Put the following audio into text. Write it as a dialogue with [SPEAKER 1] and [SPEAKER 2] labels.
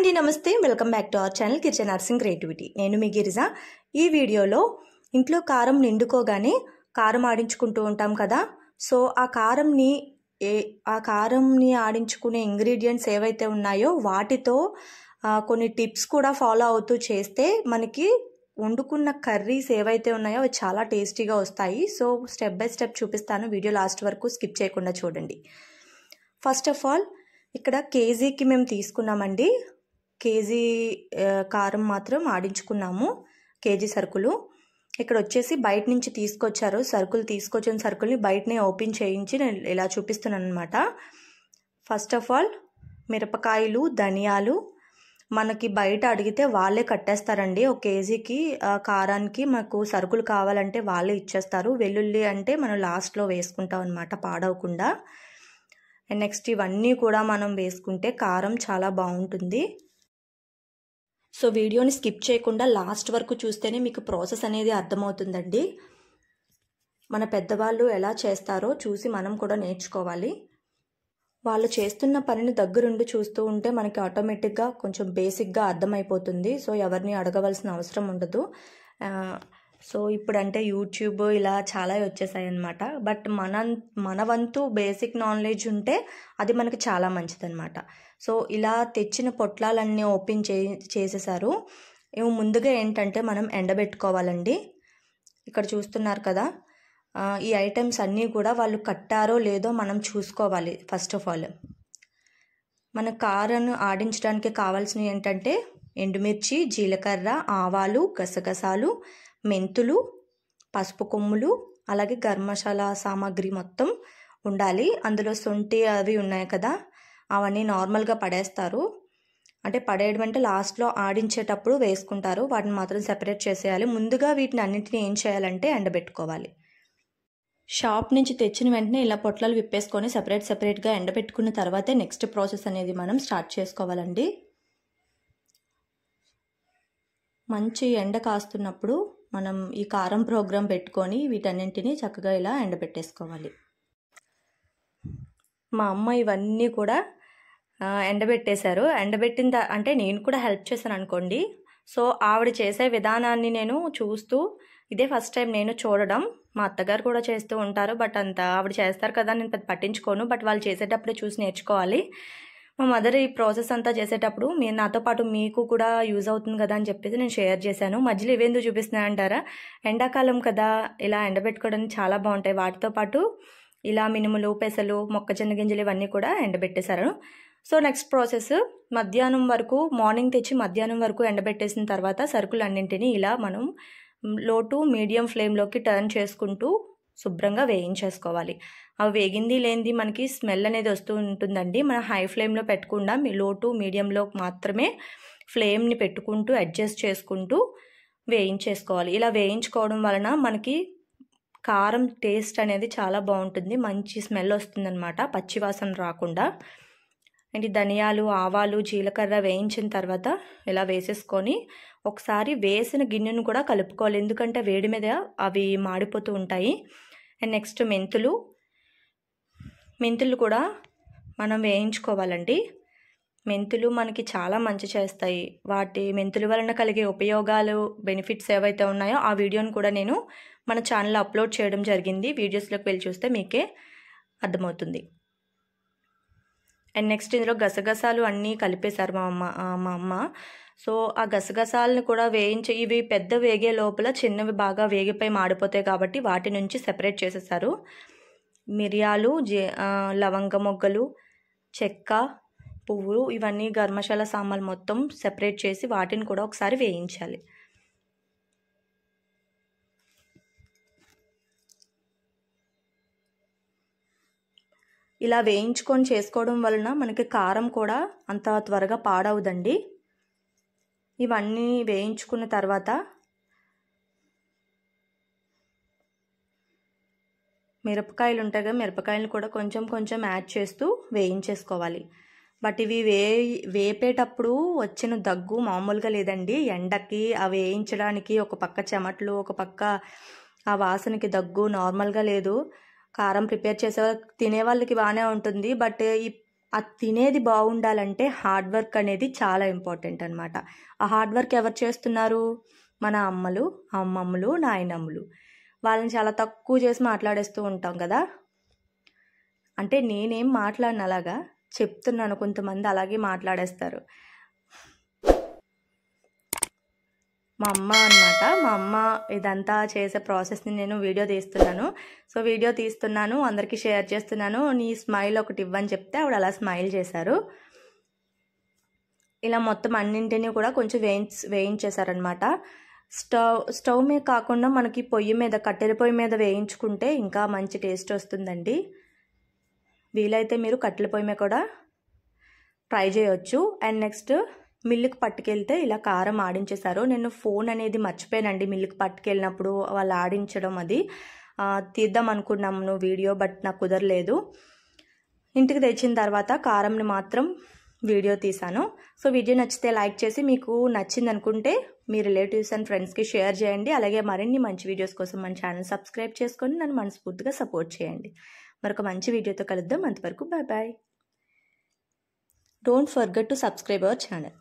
[SPEAKER 1] అండి నమస్తే welcome back to our channel kitchen nursing creativity నేను మీ గిరిజ ఈ వీడియోలో ఇంట్లో కారం నిండుకోగానే కారం ఆడించుకుంటూ ఉంటాం కదా సో ఆ కారంని ఏ ఆ కారంని ఆడించుకునే ఇంగ్రీడియంట్స్ ఏవైతే ఉన్నాయో వాటితో కొన్ని టిప్స్ కూడా ఫాలో అవుతూ చేస్తే మనకి వండుకున్న కర్రీస్ ఏవైతే ఉన్నాయో అవి చాలా టేస్టీగా వస్తాయి సో స్టెప్ బై స్టెప్ చూపిస్తాను వీడియో లాస్ట్ వరకు స్కిప్ చేయకుండా చూడండి ఫస్ట్ ఆఫ్ ఆల్ ఇక్కడ కేజీకి మేము తీసుకున్నామండి కేజీ కారం మాత్రం ఆడించుకున్నాము కేజీ సరుకులు ఇక్కడ వచ్చేసి బయట నుంచి తీసుకొచ్చారు సరుకులు తీసుకొచ్చిన సరుకుల్ని బయటనే ఓపెన్ చేయించి నేను ఇలా చూపిస్తున్నాను అనమాట ఫస్ట్ ఆఫ్ ఆల్ మిరపకాయలు ధనియాలు మనకి బయట అడిగితే వాళ్ళే కట్టేస్తారండి ఒక కేజీకి కారానికి మాకు సరుకులు కావాలంటే వాళ్ళే ఇచ్చేస్తారు వెల్లుల్లి అంటే మనం లాస్ట్లో వేసుకుంటాం అనమాట పాడవకుండా నెక్స్ట్ ఇవన్నీ కూడా మనం వేసుకుంటే కారం చాలా బాగుంటుంది సో వీడియోని స్కిప్ చేయకుండా లాస్ట్ వరకు చూస్తేనే మీకు ప్రాసెస్ అనేది అర్థమవుతుందండి మన పెద్దవాళ్ళు ఎలా చేస్తారో చూసి మనం కూడా నేర్చుకోవాలి వాళ్ళు చేస్తున్న పనిని దగ్గరుండి చూస్తూ ఉంటే మనకి ఆటోమేటిక్గా కొంచెం బేసిక్గా అర్థమైపోతుంది సో ఎవరిని అడగవలసిన అవసరం ఉండదు సో ఇప్పుడంటే యూట్యూబ్ ఇలా చాలా వచ్చేసాయి అనమాట బట్ మన మన వంతు బేసిక్ నాలెడ్జ్ ఉంటే అది మనకి చాలా మంచిదన్నమాట సో ఇలా తెచ్చిన పొట్లాలన్నీ ఓపెన్ చే చేసేసారు ఇవి ముందుగా ఏంటంటే మనం ఎండబెట్టుకోవాలండి ఇక్కడ చూస్తున్నారు కదా ఈ ఐటమ్స్ అన్నీ కూడా వాళ్ళు కట్టారో లేదో మనం చూసుకోవాలి ఫస్ట్ ఆఫ్ ఆల్ మన కారను ఆడించడానికి కావాల్సినవి ఏంటంటే ఎండుమిర్చి జీలకర్ర ఆవాలు గసగసాలు మెంతులు పసుపు కొమ్ములు అలాగే గర్మశాల సామాగ్రి మొత్తం ఉండాలి అందులో సొంటి అవి ఉన్నాయి కదా అవన్నీ నార్మల్గా పడేస్తారు అంటే పడేయడం అంటే లాస్ట్లో ఆడించేటప్పుడు వేసుకుంటారు వాటిని మాత్రం సెపరేట్ చేసేయాలి ముందుగా వీటిని అన్నింటినీ ఏం చేయాలంటే ఎండబెట్టుకోవాలి షాప్ నుంచి తెచ్చిన వెంటనే ఇలా పొట్లాలు విప్పేసుకొని సెపరేట్ సెపరేట్గా ఎండబెట్టుకున్న తర్వాతే నెక్స్ట్ ప్రాసెస్ అనేది మనం స్టార్ట్ చేసుకోవాలండి మంచి ఎండ కాస్తున్నప్పుడు మనం ఈ కారం ప్రోగ్రాం పెట్టుకొని వీటన్నింటినీ చక్కగా ఇలా ఎండబెట్టేసుకోవాలి మా అమ్మ ఇవన్నీ కూడా ఎండబెట్టేశారు ఎండబెట్టిన అంటే నేను కూడా హెల్ప్ చేశాను అనుకోండి సో ఆవిడ చేసే విధానాన్ని నేను చూస్తూ ఇదే ఫస్ట్ టైం నేను చూడడం మా అత్తగారు కూడా చేస్తూ ఉంటారు బట్ అంత ఆవిడ చేస్తారు కదా నేను పెద్ద పట్టించుకోను బట్ వాళ్ళు చేసేటప్పుడే చూసి నేర్చుకోవాలి మా మదర్ ఈ ప్రాసెస్ అంతా చేసేటప్పుడు మీరు నాతో పాటు మీకు కూడా యూజ్ అవుతుంది కదా అని చెప్పేసి నేను షేర్ చేశాను మధ్యలో ఇవేందుకు చూపిస్తున్నాయి అంటారా ఎండాకాలం కదా ఇలా ఎండబెట్టుకోవడానికి చాలా బాగుంటాయి వాటితో పాటు ఇలా మినుములు పెసలు మొక్కజొన్న గింజలు ఇవన్నీ కూడా ఎండబెట్టేశారు సో నెక్స్ట్ ప్రాసెస్ మధ్యాహ్నం వరకు మార్నింగ్ తెచ్చి మధ్యాహ్నం వరకు ఎండబెట్టేసిన తర్వాత సరుకులు అన్నింటినీ ఇలా మనం లో టు మీడియం ఫ్లేమ్లోకి టర్న్ చేసుకుంటూ శుభ్రంగా వేయించేసుకోవాలి అవి వేగింది లేనిది మనకి స్మెల్ అనేది వస్తూ ఉంటుందండి మనం హై ఫ్లేమ్లో పెట్టకుండా లో టు మీడియంలో మాత్రమే ఫ్లేమ్ని పెట్టుకుంటూ అడ్జస్ట్ చేసుకుంటూ వేయించేసుకోవాలి ఇలా వేయించుకోవడం వలన మనకి కారం టేస్ట్ అనేది చాలా బాగుంటుంది మంచి స్మెల్ వస్తుందన్నమాట పచ్చివాసన రాకుండా ఏంటి ధనియాలు ఆవాలు జీలకర్ర వేయించిన తర్వాత ఇలా వేసేసుకొని ఒకసారి వేసిన గిన్నెను కూడా కలుపుకోవాలి ఎందుకంటే వేడి మీద అవి మాడిపోతూ ఉంటాయి అండ్ నెక్స్ట్ మెంతులు మెంతులు కూడా మనం వేయించుకోవాలండి మెంతులు మనకి చాలా మంచి చేస్తాయి వాటి మెంతులు వలన కలిగే ఉపయోగాలు బెనిఫిట్స్ ఏవైతే ఉన్నాయో ఆ వీడియోను కూడా నేను మన ఛానల్లో అప్లోడ్ చేయడం జరిగింది వీడియోస్లోకి వెళ్ళి చూస్తే మీకే అర్థమవుతుంది అండ్ నెక్స్ట్ ఇందులో గసగసాలు అన్నీ కలిపేశారు మా అమ్మ మా అమ్మ సో ఆ గసగసాలను కూడా వేయించి ఇవి పెద్ద వేగే లోపల చిన్నవి బాగా వేగిపోయి మాడిపోతాయి కాబట్టి వాటి నుంచి సెపరేట్ చేసేసారు మిరియాలు జీ లవంగ మొగ్గలు చెక్క పువ్వులు ఇవన్నీ గర్మశాల సామాన్లు మొత్తం సెపరేట్ చేసి వాటిని కూడా ఒకసారి వేయించాలి ఇలా వేయించుకొని చేసుకోవడం వలన మనకి కారం కూడా అంత త్వరగా పాడవదండి ఇవన్నీ వేయించుకున్న తర్వాత మిరపకాయలు ఉంటాయి కదా మిరపకాయలు కూడా కొంచెం కొంచెం యాడ్ చేస్తూ వేయించేసుకోవాలి బట్ ఇవి వే వేపేటప్పుడు వచ్చిన దగ్గు మామూలుగా లేదండి ఎండకి అవి వేయించడానికి ఒక పక్క చెమట్లు ఒక పక్క ఆ వాసనకి దగ్గు నార్మల్గా లేదు కారం ప్రిపేర్ చేసే తినే వాళ్ళకి బాగానే ఉంటుంది బట్ ఈ ఆ తినేది బాగుండాలంటే హార్డ్ వర్క్ అనేది చాలా ఇంపార్టెంట్ అనమాట ఆ హార్డ్ వర్క్ ఎవరు చేస్తున్నారు మన అమ్మలు అమ్మమ్మలు నాయనమ్మలు వాళ్ళని చాలా తక్కువ చేసి మాట్లాడేస్తూ ఉంటాం కదా అంటే నేనేం మాట్లాడిన అలాగా చెప్తున్నాను కొంతమంది అలాగే మాట్లాడేస్తారు మా అమ్మ అనమాట మా అమ్మ ఇదంతా చేసే ప్రాసెస్ని నేను వీడియో తీస్తున్నాను సో వీడియో తీస్తున్నాను అందరికీ షేర్ చేస్తున్నాను నీ స్మైల్ ఒకటి ఇవ్వని చెప్తే ఆవిడ అలా స్మైల్ చేశారు ఇలా మొత్తం అన్నింటినీ కూడా కొంచెం వేయించి వేయించేశారనమాట స్టవ్ స్టవ్ మీద కాకుండా మనకి పొయ్యి మీద కట్టెల పొయ్యి మీద వేయించుకుంటే ఇంకా మంచి టేస్ట్ వస్తుందండి వీలైతే మీరు కట్టెల పొయ్యి మీద కూడా ట్రై చేయొచ్చు అండ్ నెక్స్ట్ మిల్లుకు పట్టుకెళ్తే ఇలా కారం ఆడించేశారు నేను ఫోన్ అనేది మర్చిపోయానండి మిల్లుకు పట్టుకెళ్ళినప్పుడు వాళ్ళు ఆడించడం అది తీద్దాం అనుకున్నాము వీడియో బట్ నాకు కుదరలేదు ఇంటికి తెచ్చిన తర్వాత కారంని మాత్రం వీడియో తీశాను సో వీడియో నచ్చితే లైక్ చేసి మీకు నచ్చింది అనుకుంటే మీ రిలేటివ్స్ అండ్ ఫ్రెండ్స్కి షేర్ చేయండి అలాగే మరిన్ని మంచి వీడియోస్ కోసం మన ఛానల్ సబ్స్క్రైబ్ చేసుకొని నన్ను మనస్ఫూర్తిగా సపోర్ట్ చేయండి మరొక మంచి వీడియోతో కలుద్దాం అంతవరకు bye bye don't forget to subscribe our channel